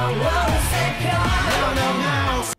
my world.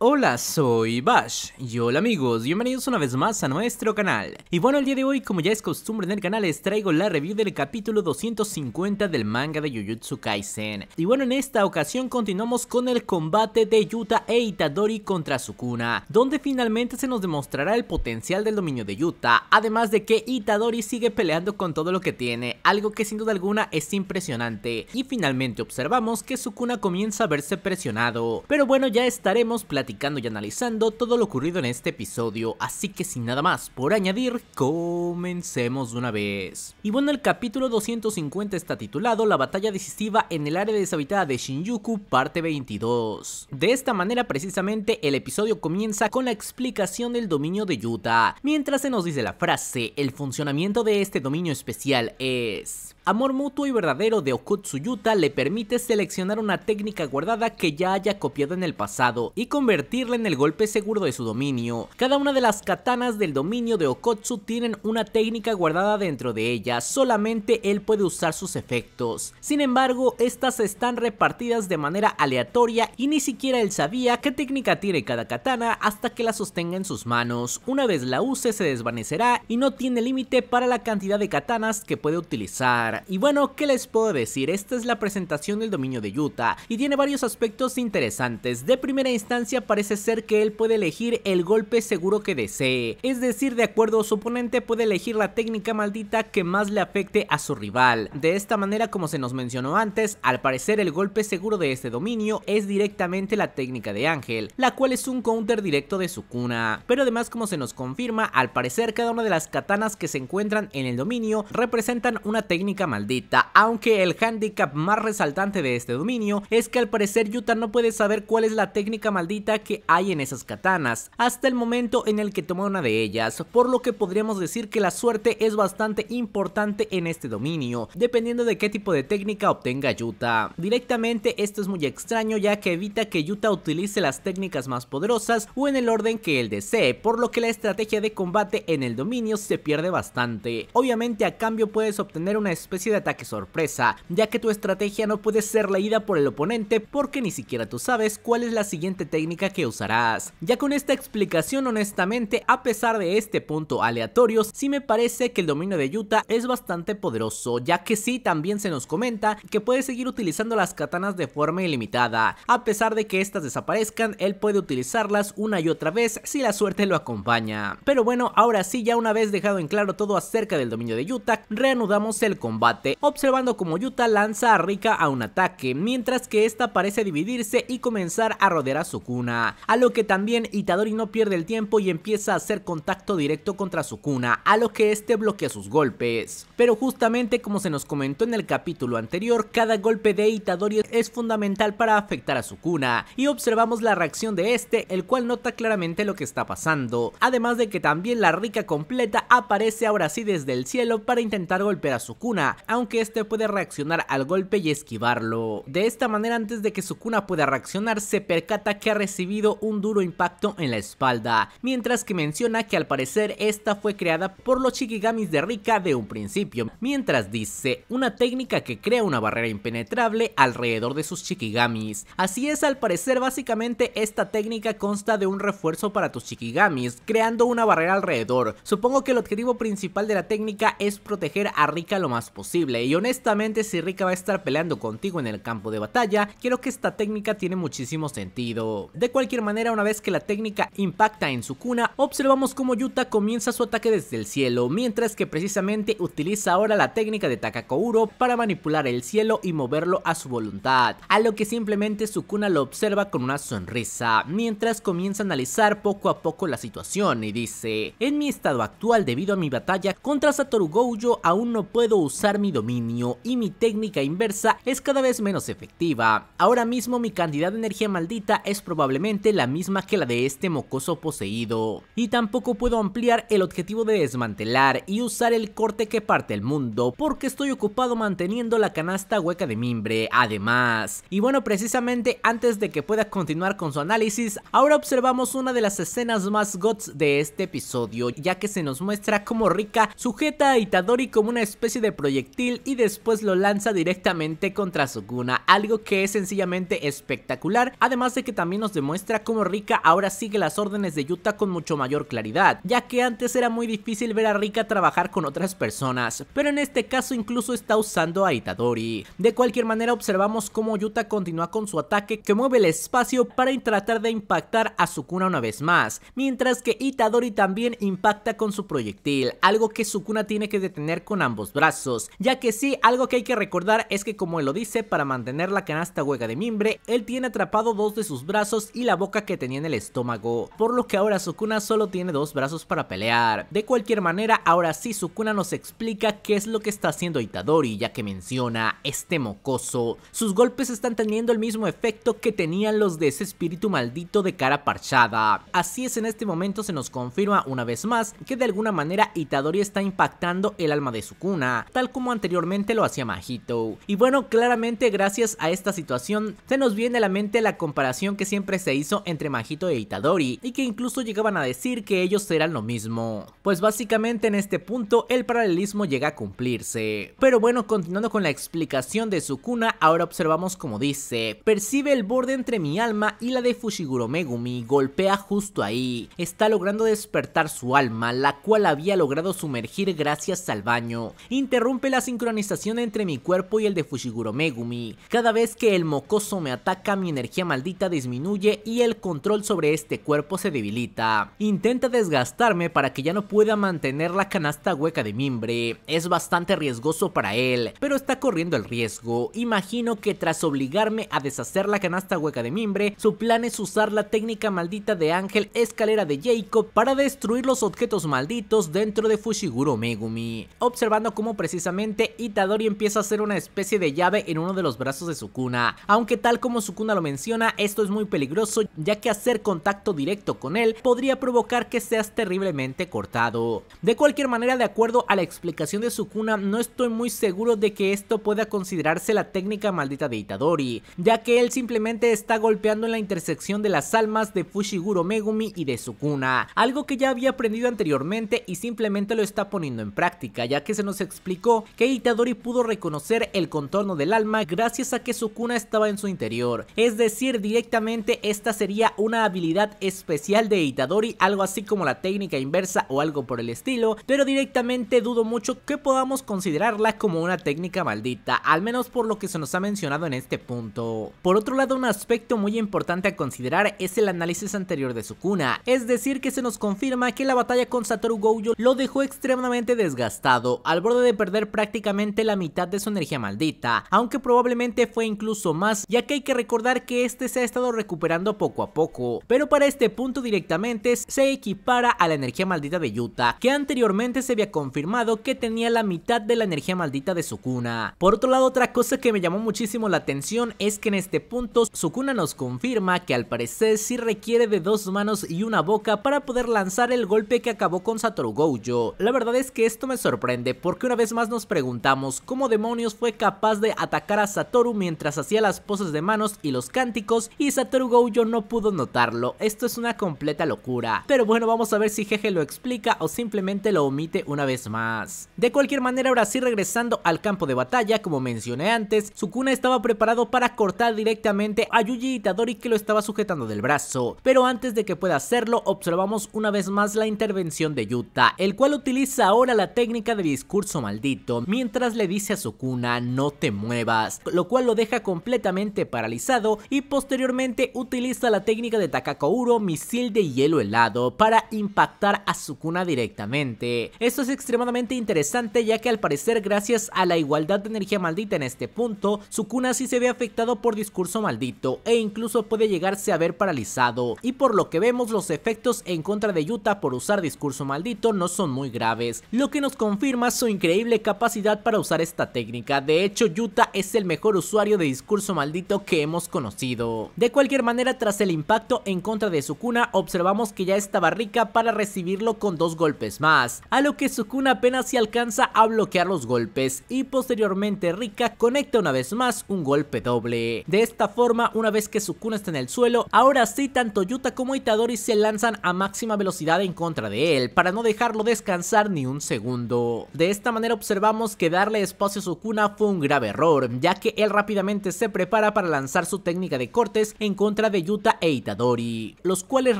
Hola, soy Bash y hola amigos, bienvenidos una vez más a nuestro canal. Y bueno, el día de hoy, como ya es costumbre en el canal, les traigo la review del capítulo 250 del manga de Jujutsu Kaisen. Y bueno, en esta ocasión continuamos con el combate de Yuta e Itadori contra Sukuna, donde finalmente se nos demostrará el potencial del dominio de Yuta, además de que Itadori sigue peleando con todo lo que tiene, algo que sin duda alguna es impresionante. Y finalmente observamos que Sukuna comienza a verse presionado. Pero bueno, ya estaremos platicando y analizando todo lo ocurrido en este episodio, así que sin nada más por añadir, comencemos de una vez. Y bueno, el capítulo 250 está titulado La batalla decisiva en el área deshabitada de Shinjuku, parte 22. De esta manera precisamente el episodio comienza con la explicación del dominio de Yuta, mientras se nos dice la frase, el funcionamiento de este dominio especial es... Amor mutuo y verdadero de Okutsu-yuta le permite seleccionar una técnica guardada que ya haya copiado en el pasado y convertirla en el golpe seguro de su dominio. Cada una de las katanas del dominio de Okotsu tienen una técnica guardada dentro de ella, solamente él puede usar sus efectos. Sin embargo, estas están repartidas de manera aleatoria y ni siquiera él sabía qué técnica tiene cada katana hasta que la sostenga en sus manos. Una vez la use se desvanecerá y no tiene límite para la cantidad de katanas que puede utilizar. Y bueno, ¿qué les puedo decir? Esta es la presentación del dominio de Yuta y tiene varios aspectos interesantes. De primera instancia parece ser que él puede elegir el golpe seguro que desee, es decir, de acuerdo a su oponente puede elegir la técnica maldita que más le afecte a su rival. De esta manera, como se nos mencionó antes, al parecer el golpe seguro de este dominio es directamente la técnica de Ángel, la cual es un counter directo de su cuna. Pero además, como se nos confirma, al parecer cada una de las katanas que se encuentran en el dominio representan una técnica maldita, aunque el handicap más resaltante de este dominio es que al parecer Yuta no puede saber cuál es la técnica maldita que hay en esas katanas, hasta el momento en el que toma una de ellas, por lo que podríamos decir que la suerte es bastante importante en este dominio, dependiendo de qué tipo de técnica obtenga Yuta. Directamente esto es muy extraño ya que evita que Yuta utilice las técnicas más poderosas o en el orden que él desee, por lo que la estrategia de combate en el dominio se pierde bastante. Obviamente a cambio puedes obtener una especie de ataque sorpresa, ya que tu estrategia no puede ser leída por el oponente porque ni siquiera tú sabes cuál es la siguiente técnica que usarás. Ya con esta explicación honestamente, a pesar de este punto aleatorio, si me parece que el dominio de Yuta es bastante poderoso, ya que sí también se nos comenta que puede seguir utilizando las katanas de forma ilimitada, a pesar de que estas desaparezcan, él puede utilizarlas una y otra vez si la suerte lo acompaña. Pero bueno, ahora sí, ya una vez dejado en claro todo acerca del dominio de Yuta, reanudamos el combate observando como Yuta lanza a Rika a un ataque, mientras que esta parece dividirse y comenzar a rodear a Sukuna, a lo que también Itadori no pierde el tiempo y empieza a hacer contacto directo contra Sukuna, a lo que este bloquea sus golpes. Pero justamente como se nos comentó en el capítulo anterior, cada golpe de Itadori es fundamental para afectar a Sukuna, y observamos la reacción de este, el cual nota claramente lo que está pasando, además de que también la Rika completa aparece ahora sí desde el cielo para intentar golpear a Sukuna, aunque este puede reaccionar al golpe y esquivarlo. De esta manera antes de que Sukuna pueda reaccionar se percata que ha recibido un duro impacto en la espalda, mientras que menciona que al parecer esta fue creada por los Shikigamis de Rika de un principio, mientras dice una técnica que crea una barrera impenetrable alrededor de sus Shikigamis. Así es, al parecer básicamente esta técnica consta de un refuerzo para tus Shikigamis, creando una barrera alrededor. Supongo que el objetivo principal de la técnica es proteger a Rika lo más posible y honestamente, si Rika va a estar peleando contigo en el campo de batalla, creo que esta técnica tiene muchísimo sentido. De cualquier manera, una vez que la técnica impacta en Sukuna observamos cómo Yuta comienza su ataque desde el cielo, mientras que precisamente utiliza ahora la técnica de Takakouro para manipular el cielo y moverlo a su voluntad, a lo que simplemente Sukuna lo observa con una sonrisa, mientras comienza a analizar poco a poco la situación y dice, en mi estado actual debido a mi batalla contra Satoru Gojo aún no puedo usar mi dominio y mi técnica inversa es cada vez menos efectiva. Ahora mismo mi cantidad de energía maldita es probablemente la misma que la de este mocoso poseído. Y tampoco puedo ampliar el objetivo de desmantelar y usar el corte que parte el mundo porque estoy ocupado manteniendo la canasta hueca de mimbre además. Y bueno precisamente antes de que pueda continuar con su análisis ahora observamos una de las escenas más gots de este episodio ya que se nos muestra como Rika sujeta a Itadori como una especie de proyecto y después lo lanza directamente contra Sukuna, algo que es sencillamente espectacular, además de que también nos demuestra cómo Rika ahora sigue las órdenes de Yuta con mucho mayor claridad, ya que antes era muy difícil ver a Rika trabajar con otras personas, pero en este caso incluso está usando a Itadori. De cualquier manera observamos cómo Yuta continúa con su ataque que mueve el espacio para tratar de impactar a Sukuna una vez más, mientras que Itadori también impacta con su proyectil, algo que Sukuna tiene que detener con ambos brazos, ya que sí, algo que hay que recordar es que como él lo dice, para mantener la canasta hueca de mimbre, él tiene atrapado dos de sus brazos y la boca que tenía en el estómago, por lo que ahora Sukuna solo tiene dos brazos para pelear. De cualquier manera, ahora sí Sukuna nos explica qué es lo que está haciendo Itadori, ya que menciona este mocoso. Sus golpes están teniendo el mismo efecto que tenían los de ese espíritu maldito de cara parchada. Así es, en este momento se nos confirma una vez más que de alguna manera Itadori está impactando el alma de Sukuna, tal como anteriormente lo hacía Majito. Y bueno, claramente gracias a esta situación se nos viene a la mente la comparación que siempre se hizo entre Majito e Itadori y que incluso llegaban a decir que ellos eran lo mismo. Pues básicamente en este punto el paralelismo llega a cumplirse. Pero bueno, continuando con la explicación de Sukuna, ahora observamos como dice, percibe el borde entre mi alma y la de Fushiguro Megumi, golpea justo ahí, está logrando despertar su alma, la cual había logrado sumergir gracias al baño, interrumpe la sincronización entre mi cuerpo y el de Fushiguro Megumi. Cada vez que el mocoso me ataca, mi energía maldita disminuye y el control sobre este cuerpo se debilita. Intenta desgastarme para que ya no pueda mantener la canasta hueca de mimbre. Es bastante riesgoso para él, pero está corriendo el riesgo. Imagino que tras obligarme a deshacer la canasta hueca de mimbre, su plan es usar la técnica maldita de Ángel Escalera de Jacob para destruir los objetos malditos dentro de Fushiguro Megumi. Observando cómo precisamente Itadori empieza a hacer una especie de llave en uno de los brazos de Sukuna. Aunque tal como Sukuna lo menciona, esto es muy peligroso ya que hacer contacto directo con él podría provocar que seas terriblemente cortado. De cualquier manera, de acuerdo a la explicación de Sukuna, no estoy muy seguro de que esto pueda considerarse la técnica maldita de Itadori, ya que él simplemente está golpeando en la intersección de las almas de Fushiguro Megumi y de Sukuna, algo que ya había aprendido anteriormente y simplemente lo está poniendo en práctica, ya que se nos explicó que Itadori pudo reconocer el contorno del alma gracias a que su cuna estaba en su interior, es decir directamente esta sería una habilidad especial de Itadori, algo así como la técnica inversa o algo por el estilo, pero directamente dudo mucho que podamos considerarla como una técnica maldita, al menos por lo que se nos ha mencionado en este punto. Por otro lado un aspecto muy importante a considerar es el análisis anterior de su cuna, es decir que se nos confirma que la batalla con Satoru Gojo lo dejó extremadamente desgastado, al borde de perder prácticamente la mitad de su energía maldita, aunque probablemente fue incluso más, ya que hay que recordar que este se ha estado recuperando poco a poco, pero para este punto directamente se equipara a la energía maldita de Yuta, que anteriormente se había confirmado que tenía la mitad de la energía maldita de Sukuna. Por otro lado, otra cosa que me llamó muchísimo la atención es que en este punto Sukuna nos confirma que al parecer sí requiere de dos manos y una boca para poder lanzar el golpe que acabó con Satoru Gojo. La verdad es que esto me sorprende porque una vez más nos preguntamos cómo demonios fue capaz de atacar a Satoru mientras hacía las poses de manos y los cánticos y Satoru Gojo no pudo notarlo, esto es una completa locura. Pero bueno, vamos a ver si Jeje lo explica o simplemente lo omite una vez más. De cualquier manera, ahora sí regresando al campo de batalla, como mencioné antes, Sukuna estaba preparado para cortar directamente a Yuji Itadori que lo estaba sujetando del brazo. Pero antes de que pueda hacerlo, observamos una vez más la intervención de Yuta, el cual utiliza ahora la técnica de discurso maldito mientras le dice a Sukuna no te muevas, lo cual lo deja completamente paralizado y posteriormente utiliza la técnica de Takakouro misil de hielo helado para impactar a Sukuna directamente. Esto es extremadamente interesante ya que al parecer gracias a la igualdad de energía maldita en este punto, Sukuna sí se ve afectado por discurso maldito e incluso puede llegarse a ver paralizado y por lo que vemos los efectos en contra de Yuta por usar discurso maldito no son muy graves, lo que nos confirma su increíble capacidad capacidad para usar esta técnica. De hecho, Yuta es el mejor usuario de discurso maldito que hemos conocido. De cualquier manera, tras el impacto en contra de Sukuna, observamos que ya estaba Rika para recibirlo con dos golpes más, a lo que Sukuna apenas se alcanza a bloquear los golpes y posteriormente Rika conecta una vez más un golpe doble. De esta forma, una vez que Sukuna está en el suelo, ahora sí tanto Yuta como Itadori se lanzan a máxima velocidad en contra de él, para no dejarlo descansar ni un segundo. De esta manera observamos observamos que darle espacio a Sukuna fue un grave error, ya que él rápidamente se prepara para lanzar su técnica de cortes en contra de Yuta e Itadori, los cuales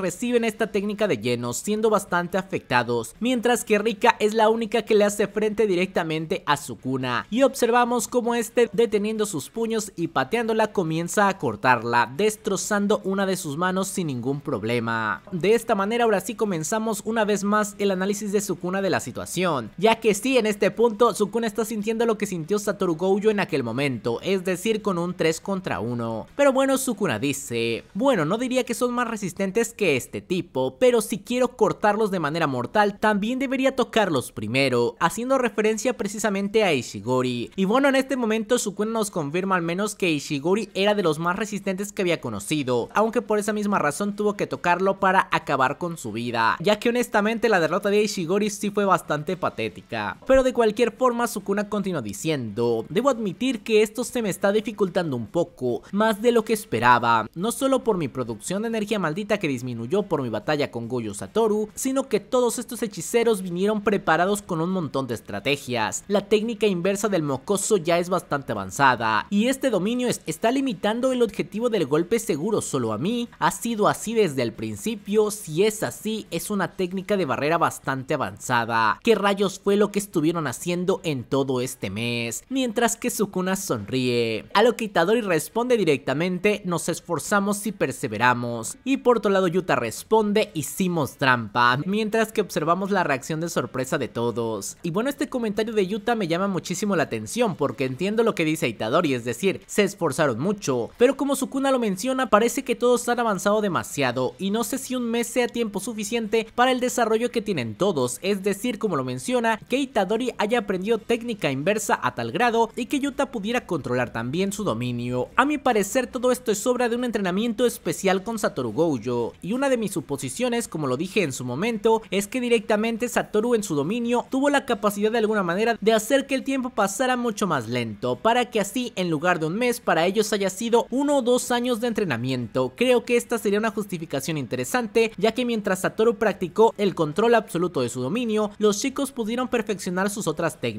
reciben esta técnica de lleno, siendo bastante afectados, mientras que Rika es la única que le hace frente directamente a Sukuna y observamos como este deteniendo sus puños y pateándola comienza a cortarla, destrozando una de sus manos sin ningún problema. De esta manera ahora sí comenzamos una vez más el análisis de Sukuna de la situación, ya que sí en este punto Sukuna está sintiendo lo que sintió Satoru Gojo en aquel momento, es decir, con un 3 contra 1. Pero bueno, Sukuna dice, bueno, no diría que son más resistentes que este tipo, pero si quiero cortarlos de manera mortal, también debería tocarlos primero, haciendo referencia precisamente a Ishigori. Y bueno, en este momento Sukuna nos confirma al menos que Ishigori era de los más resistentes que había conocido, aunque por esa misma razón tuvo que tocarlo para acabar con su vida, ya que honestamente la derrota de Ishigori sí fue bastante patética. Pero de cualquier forma, forma, Sukuna continuó diciendo, debo admitir que esto se me está dificultando un poco, más de lo que esperaba, no solo por mi producción de energía maldita que disminuyó por mi batalla con Goyo Satoru, sino que todos estos hechiceros vinieron preparados con un montón de estrategias. La técnica inversa del mocoso ya es bastante avanzada, y este dominio está limitando el objetivo del golpe seguro solo a mí, ha sido así desde el principio, si es así, es una técnica de barrera bastante avanzada. ¿Qué rayos fue lo que estuvieron haciendo en todo este mes, mientras que Sukuna sonríe. A lo que Itadori responde directamente, nos esforzamos y perseveramos. Y por otro lado Yuta responde, hicimos trampa, mientras que observamos la reacción de sorpresa de todos. Y bueno, este comentario de Yuta me llama muchísimo la atención, porque entiendo lo que dice Itadori, es decir, se esforzaron mucho, pero como Sukuna lo menciona, parece que todos han avanzado demasiado, y no sé si un mes sea tiempo suficiente para el desarrollo que tienen todos, es decir, como lo menciona, que Itadori haya aprendido técnica inversa a tal grado y que Yuta pudiera controlar también su dominio. A mi parecer todo esto es obra de un entrenamiento especial con Satoru Gojo y una de mis suposiciones, como lo dije en su momento, es que directamente Satoru en su dominio tuvo la capacidad de alguna manera de hacer que el tiempo pasara mucho más lento, para que así en lugar de un mes para ellos haya sido uno o dos años de entrenamiento. Creo que esta sería una justificación interesante, ya que mientras Satoru practicó el control absoluto de su dominio, los chicos pudieron perfeccionar sus otras técnicas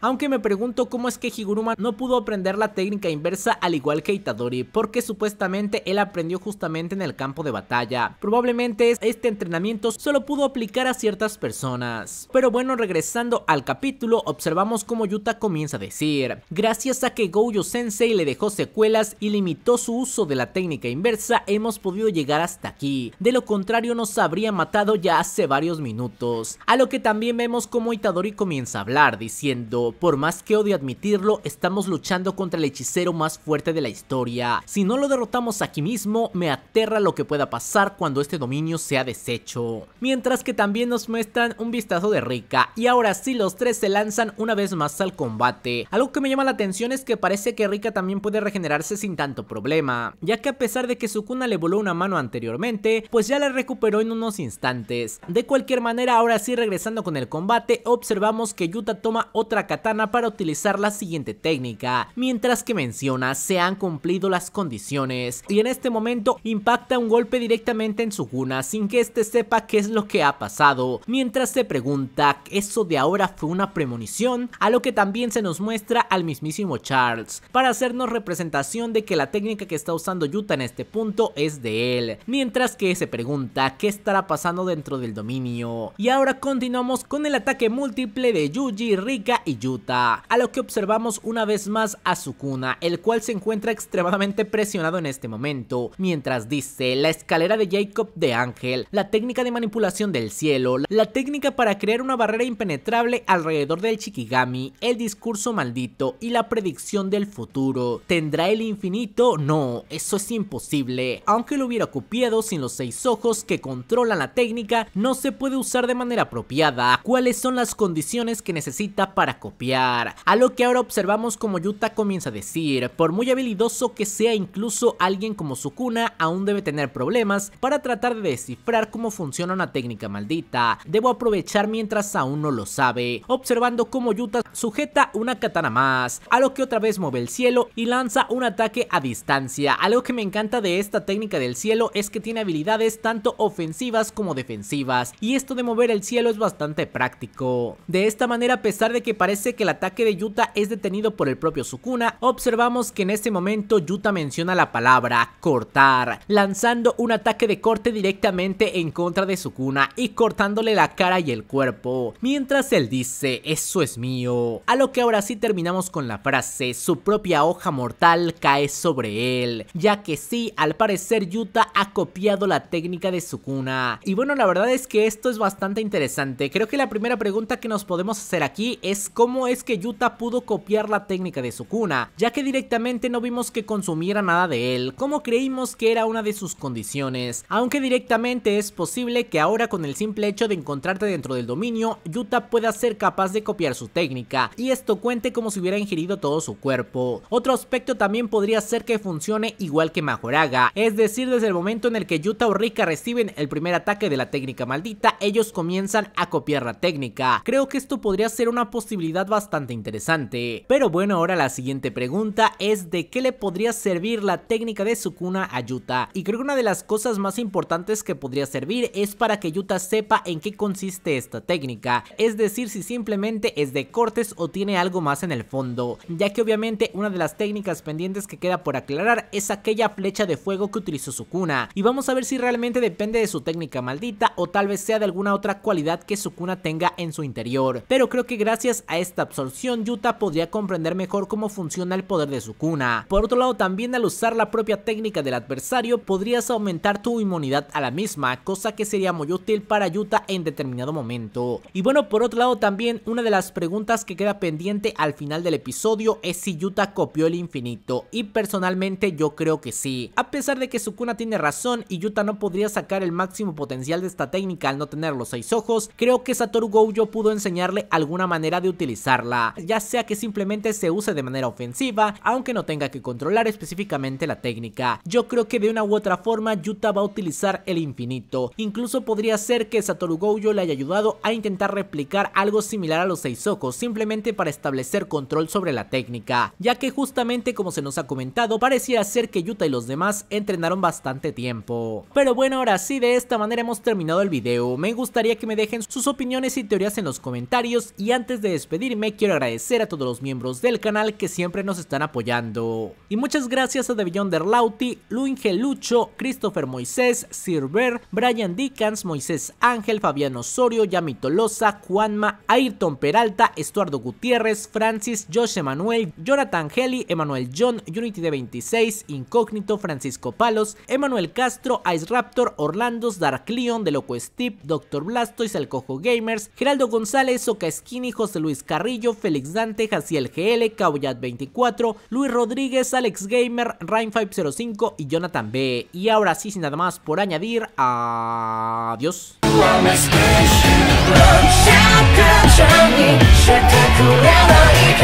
aunque me pregunto cómo es que Higuruma no pudo aprender la técnica inversa al igual que Itadori, porque supuestamente él aprendió justamente en el campo de batalla. Probablemente este entrenamiento solo pudo aplicar a ciertas personas. Pero bueno, regresando al capítulo, observamos cómo Yuta comienza a decir, gracias a que Gojo Sensei le dejó secuelas y limitó su uso de la técnica inversa, hemos podido llegar hasta aquí. De lo contrario, nos habría matado ya hace varios minutos. A lo que también vemos cómo Itadori comienza a hablar, diciendo, por más que odio admitirlo, estamos luchando contra el hechicero más fuerte de la historia. Si no lo derrotamos aquí mismo, me aterra lo que pueda pasar cuando este dominio sea deshecho. Mientras que también nos muestran un vistazo de Rika, y ahora sí los tres se lanzan una vez más al combate. Algo que me llama la atención es que parece que Rika también puede regenerarse sin tanto problema, ya que a pesar de que Sukuna le voló una mano anteriormente, pues ya la recuperó en unos instantes. De cualquier manera, ahora sí regresando con el combate, observamos que Yuta toma otra katana para utilizar la siguiente técnica, mientras que menciona se han cumplido las condiciones y en este momento impacta un golpe directamente en su guna sin que este sepa qué es lo que ha pasado, mientras se pregunta ¿eso de ahora fue una premonición? A lo que también se nos muestra al mismísimo Charles, para hacernos representación de que la técnica que está usando Yuta en este punto es de él, mientras que se pregunta qué estará pasando dentro del dominio. Y ahora continuamos con el ataque múltiple de Yuji Rika y Yuta, a lo que observamos una vez más a Sukuna, el cual se encuentra extremadamente presionado en este momento, mientras dice la escalera de Jacob de Ángel, la técnica de manipulación del cielo, la técnica para crear una barrera impenetrable alrededor del Shikigami, el discurso maldito y la predicción del futuro. ¿Tendrá el infinito? No, eso es imposible, aunque lo hubiera copiado sin los seis ojos que controlan la técnica, no se puede usar de manera apropiada. ¿Cuáles son las condiciones que necesita para copiar, a lo que ahora observamos como Yuta comienza a decir, por muy habilidoso que sea incluso alguien como Sukuna aún debe tener problemas para tratar de descifrar cómo funciona una técnica maldita, debo aprovechar mientras aún no lo sabe, observando cómo Yuta sujeta una katana más, a lo que otra vez mueve el cielo y lanza un ataque a distancia, algo que me encanta de esta técnica del cielo es que tiene habilidades tanto ofensivas como defensivas, y esto de mover el cielo es bastante práctico. De esta manera, pesar de que parece que el ataque de Yuta es detenido por el propio Sukuna, observamos que en ese momento Yuta menciona la palabra cortar, lanzando un ataque de corte directamente en contra de Sukuna y cortándole la cara y el cuerpo, mientras él dice, eso es mío. A lo que ahora sí terminamos con la frase, su propia hoja mortal cae sobre él, ya que sí, al parecer Yuta ha copiado la técnica de Sukuna. Y bueno, la verdad es que esto es bastante interesante, creo que la primera pregunta que nos podemos hacer aquí es cómo es que Yuta pudo copiar la técnica de Sukuna, ya que directamente no vimos que consumiera nada de él, como creímos que era una de sus condiciones, aunque directamente es posible que ahora con el simple hecho de encontrarte dentro del dominio, Yuta pueda ser capaz de copiar su técnica, y esto cuente como si hubiera ingerido todo su cuerpo. Otro aspecto también podría ser que funcione igual que Majoraga, es decir, desde el momento en el que Yuta o Rika reciben el primer ataque de la técnica maldita, ellos comienzan a copiar la técnica. Creo que esto podría ser una posibilidad bastante interesante. Pero bueno, ahora la siguiente pregunta es de qué le podría servir la técnica de Sukuna a Yuta. Y creo que una de las cosas más importantes que podría servir es para que Yuta sepa en qué consiste esta técnica. Es decir, si simplemente es de cortes o tiene algo más en el fondo. Ya que obviamente una de las técnicas pendientes que queda por aclarar es aquella flecha de fuego que utilizó Sukuna. Y vamos a ver si realmente depende de su técnica maldita o tal vez sea de alguna otra cualidad que Sukuna tenga en su interior. Pero creo que gracias gracias a esta absorción Yuta podría comprender mejor cómo funciona el poder de su cuna... Por otro lado también al usar la propia técnica del adversario podrías aumentar tu inmunidad a la misma, cosa que sería muy útil para Yuta en determinado momento. Y bueno por otro lado también una de las preguntas que queda pendiente al final del episodio es si Yuta copió el infinito y personalmente yo creo que sí. A pesar de que su cuna tiene razón y Yuta no podría sacar el máximo potencial de esta técnica al no tener los seis ojos, creo que Satoru Gojo pudo enseñarle alguna manera de utilizarla, ya sea que simplemente se use de manera ofensiva, aunque no tenga que controlar específicamente la técnica. Yo creo que de una u otra forma Yuta va a utilizar el infinito, incluso podría ser que Satoru Gojo le haya ayudado a intentar replicar algo similar a los seis ojos simplemente para establecer control sobre la técnica, ya que justamente como se nos ha comentado, pareciera ser que Yuta y los demás entrenaron bastante tiempo. Pero bueno, ahora sí, de esta manera hemos terminado el video, me gustaría que me dejen sus opiniones y teorías en los comentarios y antes de despedirme quiero agradecer a todos los miembros del canal que siempre nos están apoyando. Y muchas gracias a Devillonderlauti, Luingelucho Lauti, Christopher Moisés, Sirver, Brian Dickens, Moisés Ángel, Fabiano Osorio, Yami Tolosa, Juanma, Ayrton Peralta, Estuardo Gutiérrez, Francis, Josh Emanuel, Jonathan Heli, Emanuel John, Unity de 26, Incógnito, Francisco Palos, Emanuel Castro, Ice Raptor, Orlandos, Dark Leon, The Loco Steve, doctor Blastoise, El Cojo Gamers, Geraldo González, Oka Skinny, José Luis Carrillo, Félix Dante, Jaciel GL, Caboyat 24, Luis Rodríguez, Alex Gamer, Rain 505 y Jonathan B. Y ahora sí, sin nada más por añadir, adiós.